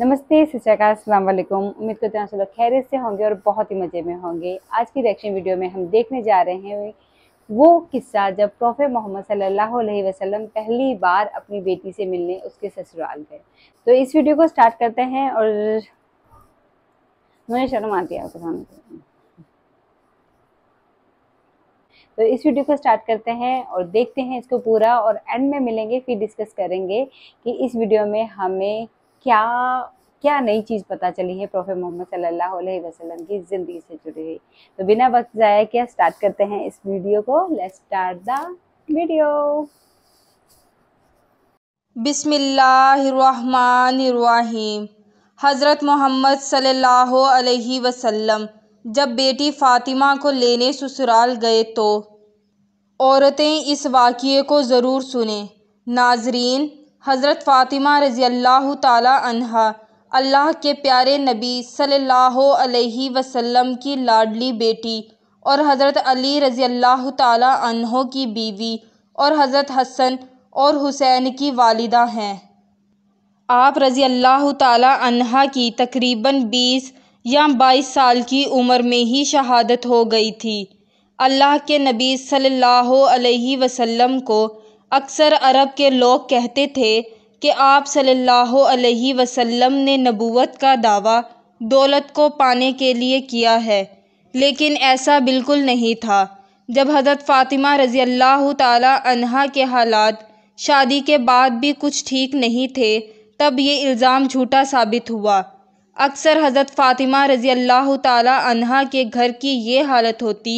नमस्ते सिस्टरकार अस्सलाम वालेकुम उम्मीद करते हैं लोग खैरियत से होंगे और बहुत ही मज़े में होंगे आज की रिएक्शन वीडियो में हम देखने जा रहे हैं वो किस्सा जब प्रोफेट मोहम्मद सल्लल्लाहु अलैहि वसल्लम पहली बार अपनी बेटी से मिलने उसके ससुराल गए तो इस वीडियो को स्टार्ट करते हैं और मुझे शर्म आती है आपको तो इस वीडियो को स्टार्ट करते हैं और देखते हैं इसको पूरा और एंड में मिलेंगे फिर डिस्कस करेंगे कि इस वीडियो में हमें क्या क्या नई चीज़ पता चली है प्रोफेट मोहम्मद सल्लल्लाहु अलैहि वसल्लम की ज़िंदगी से जुड़ी हुई तो बिना वक्त ज़ाया किया स्टार्ट करते हैं इस वीडियो को लेट्स स्टार्ट द वीडियो बिस्मिल्लाहिर्रहमानिर्रहीम हज़रत मोहम्मद सल्लल्लाहु अलैहि वसल्लम जब बेटी फ़ातिमा को लेने ससुराल गए तो औरतें इस वाक़े को ज़रूर सुने नाजरीन हज़रत फ़ातिमा रज़ी अल्लाह तहा अल्लाह के प्यारे नबी सल्लल्लाहु अलैहि वसल्लम की लाडली बेटी और हज़रत अली रज़ी अल्लाह तहों की बीवी और हज़रत हसन और हुसैन की वालिदा हैं आप रज़ी अल्लाह तहा की तकरीबन बीस या बाईस साल की उम्र में ही शहादत हो गई थी अल्लाह के नबी सल्लल्लाहु अलैहि वसल्लम को अक्सर अरब के लोग कहते थे कि आप सल्लल्लाहु अलैहि वसल्लम ने नबूवत का दावा दौलत को पाने के लिए किया है लेकिन ऐसा बिल्कुल नहीं था जब हज़रत फ़ातिमा रज़ी अल्लाह तहा के हालात शादी के बाद भी कुछ ठीक नहीं थे तब ये इल्ज़ाम झूठा साबित हुआ अक्सर हज़रत फ़ातिमा रज़ी अल्लाह तहा के घर की ये हालत होती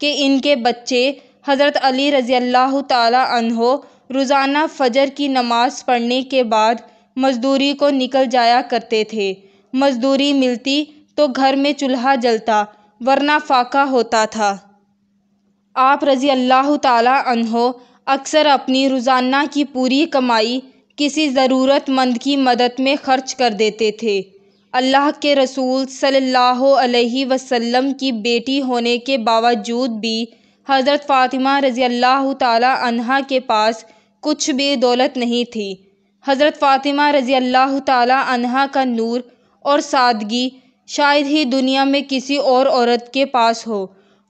कि इनके बच्चे हज़रत अली अल्लाह तहो रोज़ाना फ़जर की नमाज़ पढ़ने के बाद मज़दूरी को निकल जाया करते थे मज़दूरी मिलती तो घर में चूल्हा जलता वरना फाका होता था आप रज़ी अल्लाह तहो अक्सर अपनी रोज़ाना की पूरी कमाई किसी ज़रूरतमंद की मदद में ख़र्च कर देते थे अल्लाह के रसूल सल्लल्लाहु अलैहि वसल्लम की बेटी होने के बावजूद भी हज़रत फ़ातिमा रज़ी अल्लाह तहा के पास कुछ भी दौलत नहीं थी हज़रत फ़ातिमा रज़ी अल्लाह तहा का नूर और सादगी शायद ही दुनिया में किसी और औरत के पास हो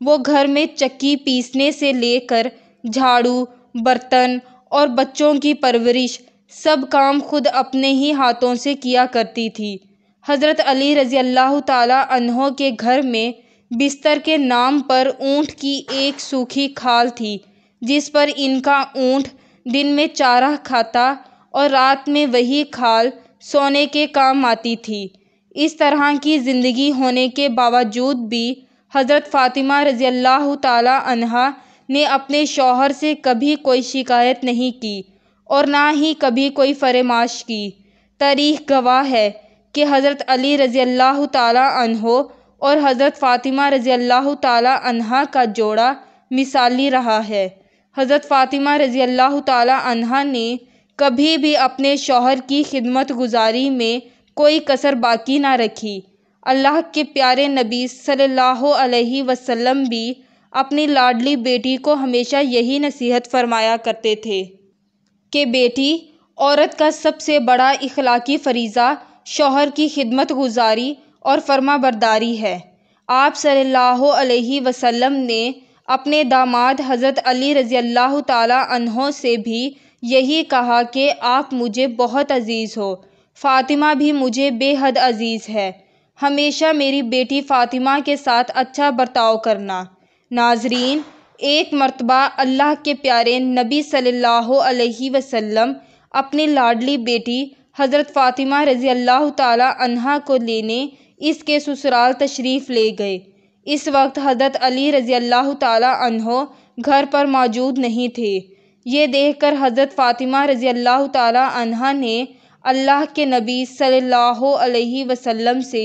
वो घर में चक्की पीसने से लेकर झाड़ू बर्तन और बच्चों की परवरिश सब काम खुद अपने ही हाथों से किया करती थी हज़रत अली रज़ी अल्लाह तहों के घर में बिस्तर के नाम पर ऊंट की एक सूखी खाल थी जिस पर इनका ऊंट दिन में चारा खाता और रात में वही खाल सोने के काम आती थी इस तरह की ज़िंदगी होने के बावजूद भी हज़रत फ़ातिमा रज़ी अल्लाह तहा ने अपने शौहर से कभी कोई शिकायत नहीं की और ना ही कभी कोई फरमाश की तारीख गवाह है कि हज़रत अली रज़ी अल्लाह तहो और हज़रत फ़ातिमा रज़ी अल्लाह तहा का जोड़ा मिसाली रहा है हज़रत फ़ातिमा रज़ी अल्लाह तहा ने कभी भी अपने शौहर की खिदमत गुजारी में कोई कसर बाकी ना रखी अल्लाह के प्यारे नबी सल्लल्लाहु अलैहि वसल्लम भी अपनी लाडली बेटी को हमेशा यही नसीहत फरमाया करते थे कि बेटी औरत का सबसे बड़ा इखलाकी फरीज़ा शौहर की खिदमत गुजारी और फर्मा बरदारी है आप सल्लल्लाहु अलैहि वसल्लम ने अपने दामाद हज़रत अली रज़ी अल्लाह तहों से भी यही कहा कि आप मुझे बहुत अज़ीज़ हो फ़ातिमा भी मुझे बेहद अज़ीज़ है हमेशा मेरी बेटी फ़ातिमा के साथ अच्छा बर्ताव करना नाजरीन एक मरतबा अल्लाह के प्यारे नबी सल्लल्लाहु अलैहि वसल्लम अपनी लाडली बेटी हज़रत फ़ातिमा रज़ी अल्लाह तहा को लेने इसके ससुराल तशरीफ़ ले गए इस वक्त हजरत अली रज़ी अल्लाह तहो घर पर मौजूद नहीं थे ये देख कर हज़रत फ़ातिमा रज़ी अल्लाह तह ने अल्लाह के नबी सल्लल्लाहु अलैहि वसल्लम से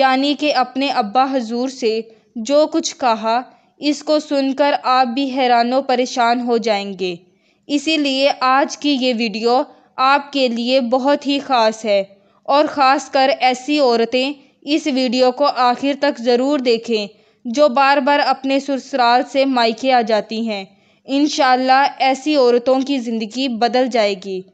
यानी कि अपने अब्बा हजूर से जो कुछ कहा इसको सुनकर आप भी हैरान परेशान हो जाएंगे इसीलिए आज की ये वीडियो आपके लिए बहुत ही ख़ास है और ख़ास कर ऐसी औरतें इस वीडियो को आखिर तक ज़रूर देखें जो बार बार अपने ससुराल से मायके आ जाती हैं इन ऐसी औरतों की ज़िंदगी बदल जाएगी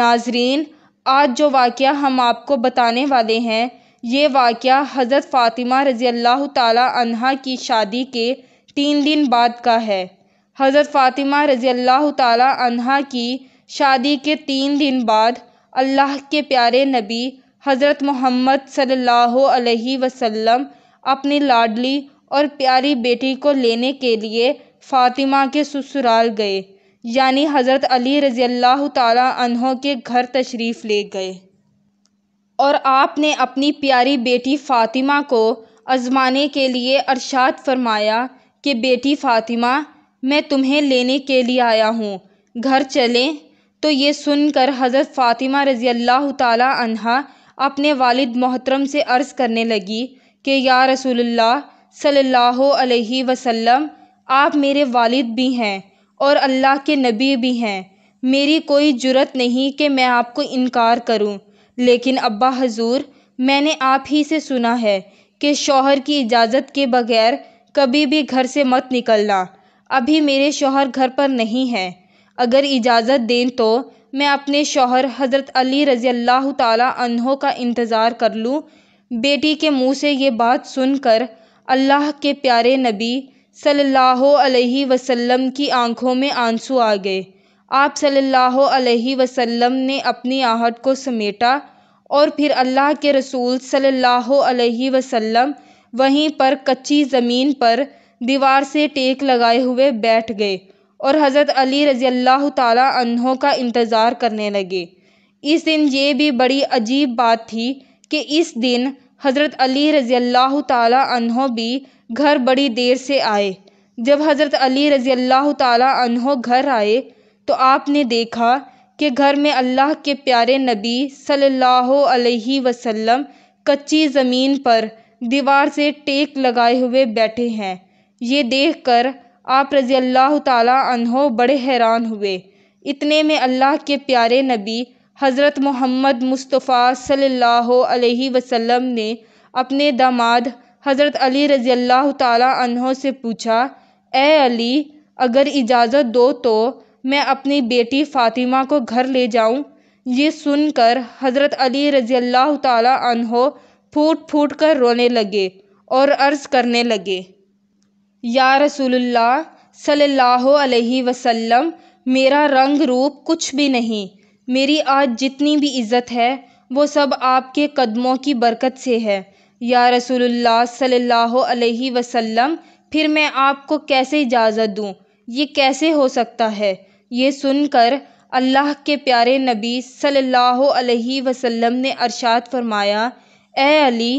नाजरीन आज जो वाक़ हम आपको बताने वाले हैं ये वाक़ हज़रत फ़ातिमा रज़ी अल्लाह तहा की शादी के तीन दिन बाद का है हज़रत फ़ातिमा रज़ी अल्लाह तहा की शादी के तीन दिन बाद अल्लाह के प्यारे नबी हज़रत मोहम्मद सल्लल्लाहु अलैहि वसल्लम अपनी लाडली और प्यारी बेटी को लेने के लिए फ़ातिमा के ससुराल गए यानी हज़रत अली रज़ी अल्लाह तहों के घर तशरीफ़ ले गए और आपने अपनी प्यारी बेटी फ़ातिमा को आज़माने के लिए अरशाद फरमाया कि बेटी फ़ातिमा मैं तुम्हें लेने के लिए आया हूँ घर चलें तो ये सुनकर हज़रत फ़ातिमा रज़ी अल्लाह तहा अपने वालिद मोहतरम से अर्ज़ करने लगी कि या रसूलुल्लाह सल्लल्लाहु अलैहि वसल्लम आप मेरे वालिद भी हैं और अल्लाह के नबी भी हैं मेरी कोई जुरत नहीं कि मैं आपको इनकार करूं, लेकिन अब्बा हजूर मैंने आप ही से सुना है कि शौहर की इजाज़त के बगैर कभी भी घर से मत निकलना अभी मेरे शोहर घर पर नहीं हैं अगर इजाज़त दें तो मैं अपने शौहर हज़रत अली रज़ी अल्लाह तहों का इंतज़ार कर लूँ बेटी के मुँह से ये बात सुनकर अल्लाह के प्यारे नबी सल्लल्लाहु अलैहि वसल्लम की आंखों में आंसू आ गए आप सल्लल्लाहु अलैहि वसल्लम ने अपनी आहट को समेटा और फिर अल्लाह के रसूल सल्लल्लाहु अलैहि वसल्लम वहीं पर कच्ची ज़मीन पर दीवार से टेक लगाए हुए बैठ गए और हज़रत अली रज़ी अल्लाह तहों का इंतज़ार करने लगे इस दिन ये भी बड़ी अजीब बात थी कि इस दिन हज़रत अली रज़ी अल्लाह तहों भी घर बड़ी देर से आए जब हज़रत अली रज़ी अल्लाह तहों घर आए तो आपने देखा कि घर में अल्लाह के प्यारे नबी सल्ला अलैहि वसल्लम कच्ची ज़मीन पर दीवार से टेक लगाए हुए बैठे हैं ये देखकर आप रज़ी तहो बड़े हैरान हुए इतने में अल्लाह के प्यारे नबी हज़रत मोहम्मद मुस्तफ़ा सल्लल्लाहु अलैहि वसल्लम ने अपने दामाद हज़रत अली रज़ी तहो से पूछा ए अली अगर इजाज़त दो तो मैं अपनी बेटी फ़ातिमा को घर ले जाऊँ ये सुनकर हज़रत अली रज़ी तहो फूट फूट कर रोने लगे और अर्ज़ करने लगे या रसूलुल्लाह सल्लल्लाहु अलैहि वसल्लम मेरा रंग रूप कुछ भी नहीं मेरी आज जितनी भी इज़्ज़त है वो सब आपके कदमों की बरकत से है या रसूलुल्लाह सल्लल्लाहु अलैहि वसल्लम फिर मैं आपको कैसे इजाज़त दूँ ये कैसे हो सकता है ये सुनकर अल्लाह के प्यारे नबी सल्लल्लाहु अलैहि वसल्लम ने अरशाद फरमाया ए अली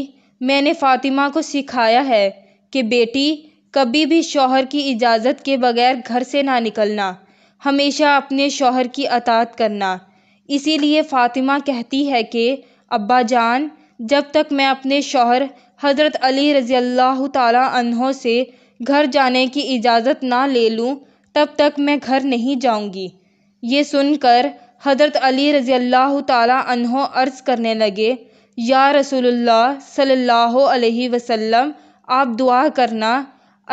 मैंने फ़ातिमा को सिखाया है कि बेटी कभी भी शौहर की इजाज़त के बगैर घर से ना निकलना हमेशा अपने शौहर की अतात करना इसीलिए फ़ातिमा कहती है कि अब्बा जान जब तक मैं अपने शौहर हज़रत अली रज़ी अल्लाह तहों से घर जाने की इजाज़त ना ले लूँ तब तक मैं घर नहीं जाऊँगी ये सुनकर हज़रत अली रज़ी अल्लाह तहों अर्ज़ करने लगे या रसोल्ला सल्ला अलैहि आप दुआ करना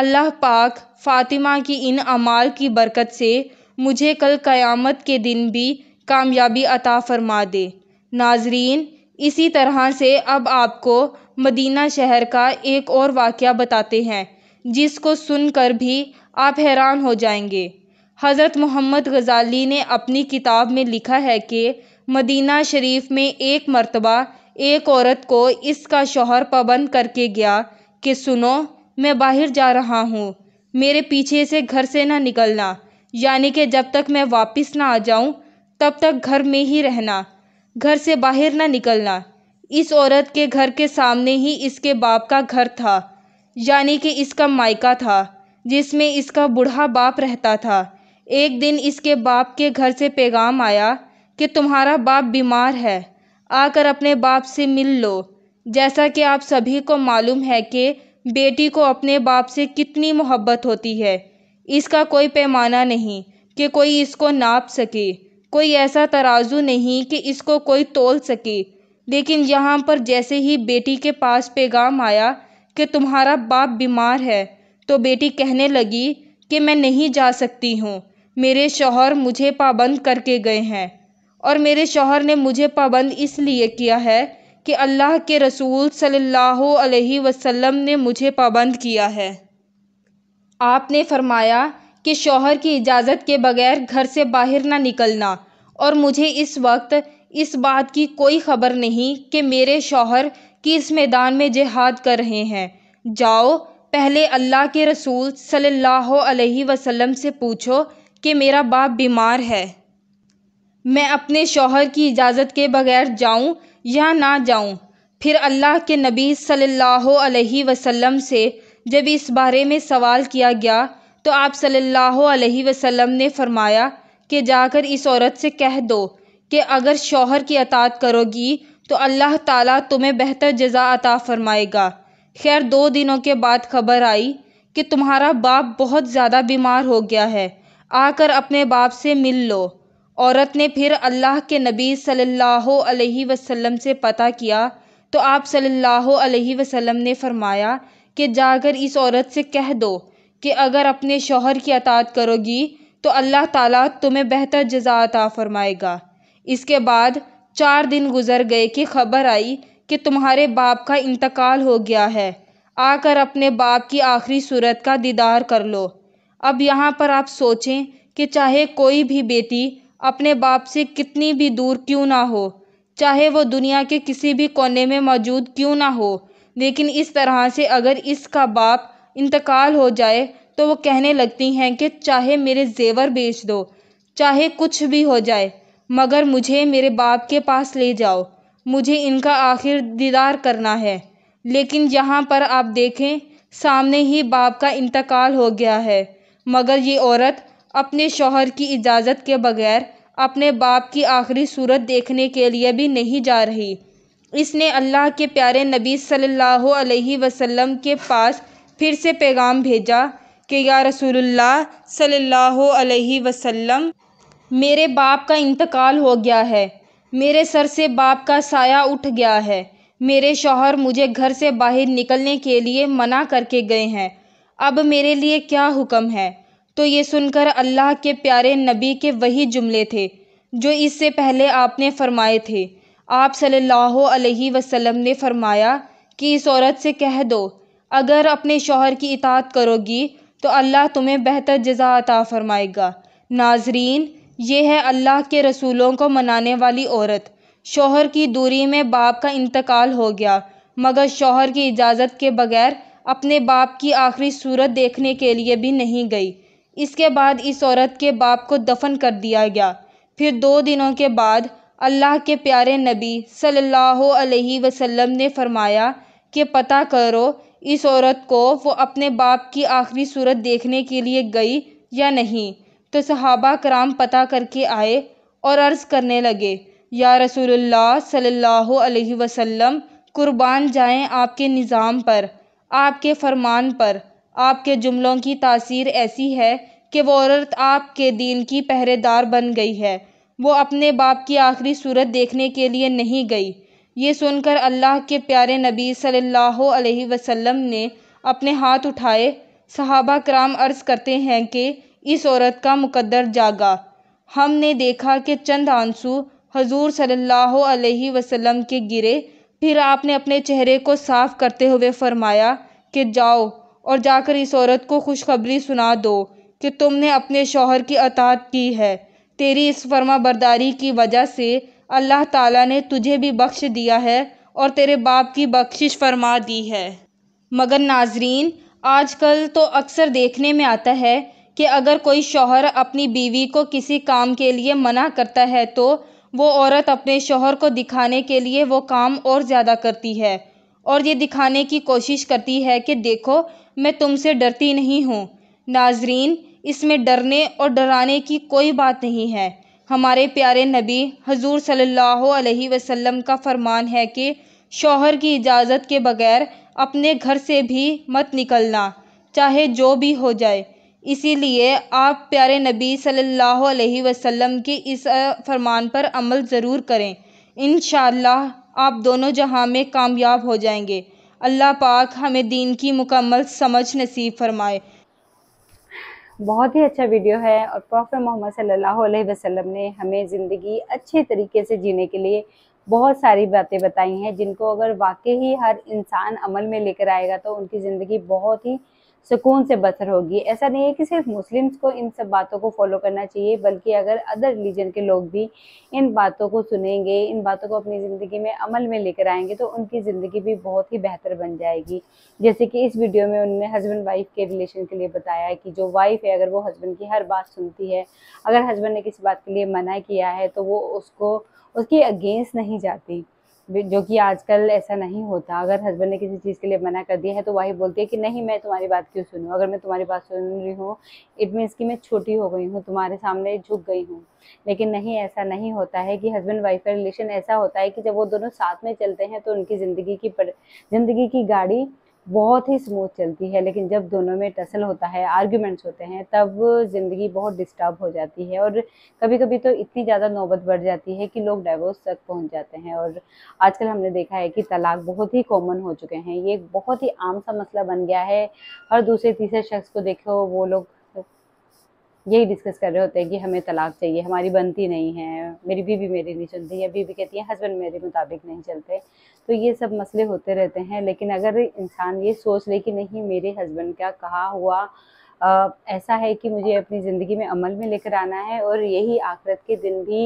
अल्लाह पाक फ़ातिमा की इन अमाल की बरकत से मुझे कल क़यामत के दिन भी कामयाबी अता फ़रमा दे नाजरीन इसी तरह से अब आपको मदीना शहर का एक और वाक़ बताते हैं जिसको सुनकर भी आप हैरान हो जाएंगे हज़रत मोहम्मद गज़ाली ने अपनी किताब में लिखा है कि मदीना शरीफ में एक मर्तबा एक औरत को इसका शोहर पाबंद करके गया कि सुनो मैं बाहर जा रहा हूँ मेरे पीछे से घर से ना निकलना यानी कि जब तक मैं वापस ना आ जाऊँ तब तक घर में ही रहना घर से बाहर ना निकलना इस औरत के घर के सामने ही इसके बाप का घर था यानी कि इसका मायका था जिसमें इसका बूढ़ा बाप रहता था एक दिन इसके बाप के घर से पैगाम आया कि तुम्हारा बाप बीमार है आकर अपने बाप से मिल लो जैसा कि आप सभी को मालूम है कि बेटी को अपने बाप से कितनी मोहब्बत होती है इसका कोई पैमाना नहीं कि कोई इसको नाप सके कोई ऐसा तराजू नहीं कि इसको कोई तोल सके लेकिन यहाँ पर जैसे ही बेटी के पास पैगाम आया कि तुम्हारा बाप बीमार है तो बेटी कहने लगी कि मैं नहीं जा सकती हूँ मेरे शोहर मुझे पाबंद करके गए हैं और मेरे शोहर ने मुझे पाबंद इसलिए किया है कि अल्लाह के रसूल सल्लल्लाहु अलैहि वसल्लम ने मुझे पाबंद किया है आपने फरमाया कि शौहर की इजाज़त के बगैर घर से बाहर ना निकलना और मुझे इस वक्त इस बात की कोई खबर नहीं कि मेरे शौहर किस मैदान में जिहाद कर रहे हैं जाओ पहले अल्लाह के रसूल सल्लल्लाहु अलैहि वसल्लम से पूछो कि मेरा बाप बीमार है मैं अपने शौहर की इजाज़त के बग़ैर जाऊँ या ना जाऊँ फिर अल्लाह के नबी सल्लल्लाहु अलैहि वसल्लम से जब इस बारे में सवाल किया गया तो आप सल्लल्लाहु अलैहि वसल्लम ने फ़रमाया कि जाकर इस औरत से कह दो कि अगर शौहर की अतात करोगी तो अल्लाह ताला तुम्हें बेहतर जजा अता फ़रमाएगा खैर दो दिनों के बाद खबर आई कि तुम्हारा बाप बहुत ज़्यादा बीमार हो गया है आकर अपने बाप से मिल लो औरत ने फिर अल्लाह के नबी सल्लल्लाहु अलैहि वसल्लम से पता किया तो आप सल्लल्लाहु अलैहि वसल्लम ने फरमाया कि जाकर इस औरत से कह दो कि अगर अपने शौहर की अतात करोगी तो अल्लाह ताला तुम्हें बेहतर जजा अता फरमाएगा इसके बाद चार दिन गुजर गए कि खबर आई कि तुम्हारे बाप का इंतकाल हो गया है आकर अपने बाप की आखिरी सूरत का दीदार कर लो अब यहाँ पर आप सोचें कि चाहे कोई भी बेटी अपने बाप से कितनी भी दूर क्यों ना हो चाहे वो दुनिया के किसी भी कोने में मौजूद क्यों ना हो लेकिन इस तरह से अगर इसका बाप इंतकाल हो जाए तो वो कहने लगती हैं कि चाहे मेरे जेवर बेच दो चाहे कुछ भी हो जाए मगर मुझे मेरे बाप के पास ले जाओ मुझे इनका आखिर दीदार करना है लेकिन यहाँ पर आप देखें सामने ही बाप का इंतकाल हो गया है मगर ये औरत अपने शौहर की इजाज़त के बगैर अपने बाप की आखिरी सूरत देखने के लिए भी नहीं जा रही इसने अल्लाह के प्यारे नबी सल्लल्लाहु अलैहि वसल्लम के पास फिर से पैगाम भेजा कि या रसूलुल्लाह सल्लल्लाहु अलैहि वसल्लम मेरे बाप का इंतकाल हो गया है मेरे सर से बाप का साया उठ गया है मेरे शौहर मुझे घर से बाहर निकलने के लिए मना करके गए हैं अब मेरे लिए क्या हुक्म है तो ये सुनकर अल्लाह के प्यारे नबी के वही जुमले थे जो इससे पहले आपने फरमाए थे आप सल्लल्लाहु अलैहि वसल्लम ने फरमाया कि इस औरत से कह दो अगर अपने शोहर की इतात करोगी तो अल्लाह तुम्हें बेहतर जजा अता फरमाएगा नाजरीन ये है अल्लाह के रसूलों को मनाने वाली औरत शोहर की दूरी में बाप का इंतकाल हो गया मगर शोहर की इजाज़त के बगैर अपने बाप की आखिरी सूरत देखने के लिए भी नहीं गई इसके बाद इस औरत के बाप को दफन कर दिया गया फिर दो दिनों के बाद अल्लाह के प्यारे नबी सल्लल्लाहु अलैहि वसल्लम ने फरमाया कि पता करो इस औरत को वो अपने बाप की आखिरी सूरत देखने के लिए गई या नहीं तो सहाबा कराम पता करके आए और अर्ज़ करने लगे या रसूलुल्लाह सल्लल्लाहु अलैहि वसल्लम कुर्बान जाएं आपके निज़ाम पर आपके फरमान पर आपके जुमलों की तासीर ऐसी है कि वो औरत आपके दीन की पहरेदार बन गई है वो अपने बाप की आखिरी सूरत देखने के लिए नहीं गई ये सुनकर अल्लाह के प्यारे नबी सल्लल्लाहु अलैहि वसल्लम ने अपने हाथ उठाए सहाबा कराम अर्ज़ करते हैं कि इस औरत का मुकद्दर जागा हमने देखा कि चंद आंसू हजूर सल्लल्लाहु अलैहि वसल्लम के गिरे फिर आपने अपने चेहरे को साफ़ करते हुए फरमाया कि जाओ और जाकर इस औरत को खुशखबरी सुना दो कि तुमने अपने शोहर की अतात की है तेरी इस फर्मा बरदारी की वजह से अल्लाह ताला ने तुझे भी बख्श दिया है और तेरे बाप की बख्शिश फरमा दी है मगर नाजरीन आजकल तो अक्सर देखने में आता है कि अगर कोई शौहर अपनी बीवी को किसी काम के लिए मना करता है तो वो औरत अपने शोहर को दिखाने के लिए वो काम और ज़्यादा करती है और ये दिखाने की कोशिश करती है कि देखो मैं तुमसे डरती नहीं हूँ नाजरीन इसमें डरने और डराने की कोई बात नहीं है हमारे प्यारे नबी हजूर सल्लल्लाहु अलैहि वसल्लम का फरमान है कि शौहर की इजाज़त के बगैर अपने घर से भी मत निकलना चाहे जो भी हो जाए इसीलिए आप प्यारे नबी सल्लल्लाहु अलैहि वसल्लम के इस फरमान पर अमल ज़रूर करें इन आप दोनों जहां में कामयाब हो जाएंगे अल्लाह पाक हमें दीन की मुकम्मल समझ नसीब फरमाए बहुत ही अच्छा वीडियो है और प्रॉफिट मोहम्मद सल्लल्लाहु अलैहि वसल्लम ने हमें ज़िंदगी अच्छे तरीके से जीने के लिए बहुत सारी बातें बताई हैं जिनको अगर वाकई ही हर इंसान अमल में लेकर आएगा तो उनकी ज़िंदगी बहुत ही सुकून से बसर होगी ऐसा नहीं है कि सिर्फ मुस्लिम्स को इन सब बातों को फॉलो करना चाहिए बल्कि अगर अदर रिलीजन के लोग भी इन बातों को सुनेंगे इन बातों को अपनी ज़िंदगी में अमल में लेकर आएंगे तो उनकी ज़िंदगी भी बहुत ही बेहतर बन जाएगी जैसे कि इस वीडियो में उन्होंने हस्बैंड वाइफ के रिलेशन के लिए बताया कि जो वाइफ है अगर वो हस्बैंड की हर बात सुनती है अगर हस्बैंड ने किसी बात के लिए मना किया है तो वो उसको उसके अगेंस्ट नहीं जाती जो कि आजकल ऐसा नहीं होता अगर हस्बैंड ने किसी चीज़ के लिए मना कर दिया है तो वाइफ बोलती है कि नहीं मैं तुम्हारी बात क्यों सुनूँ अगर मैं तुम्हारी बात सुन रही हूँ इट मीन्स कि मैं छोटी हो गई हूँ तुम्हारे सामने झुक गई हूँ लेकिन नहीं ऐसा नहीं होता है कि हस्बैंड वाइफ का रिलेशन ऐसा होता है कि जब वो दोनों साथ में चलते हैं तो उनकी ज़िंदगी की ज़िंदगी की गाड़ी बहुत ही स्मूथ चलती है लेकिन जब दोनों में टसल होता है आर्ग्यूमेंट्स होते हैं तब ज़िंदगी बहुत डिस्टर्ब हो जाती है और कभी कभी तो इतनी ज़्यादा नौबत बढ़ जाती है कि लोग डाइवोर्स तक पहुंच जाते हैं और आजकल हमने देखा है कि तलाक बहुत ही कॉमन हो चुके हैं ये बहुत ही आम सा मसला बन गया है हर दूसरे तीसरे शख्स को देखो वो लोग यही डिस्कस कर रहे होते हैं कि हमें तलाक चाहिए हमारी बनती नहीं है मेरी बीवी मेरी नहीं चलती है बीवी कहती है हस्बैंड मेरे मुताबिक नहीं चलते तो ये सब मसले होते रहते हैं लेकिन अगर इंसान ये सोच ले कि नहीं मेरे हस्बैंड का कहा हुआ आ, ऐसा है कि मुझे अपनी ज़िंदगी में अमल में लेकर आना है और यही आखिरत के दिन भी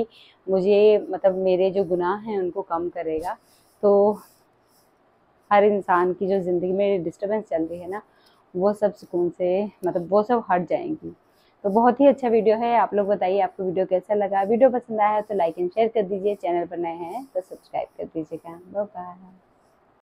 मुझे मतलब मेरे जो गुनाह हैं उनको कम करेगा तो हर इंसान की जो ज़िंदगी में डिस्टर्बेंस चल रही है ना वो सब सुकून से मतलब वो सब हट जाएंगी तो बहुत ही अच्छा वीडियो है आप लोग बताइए आपको वीडियो कैसा लगा वीडियो पसंद आया तो लाइक एंड शेयर कर दीजिए चैनल पर नए हैं तो सब्सक्राइब कर दीजिएगा बाय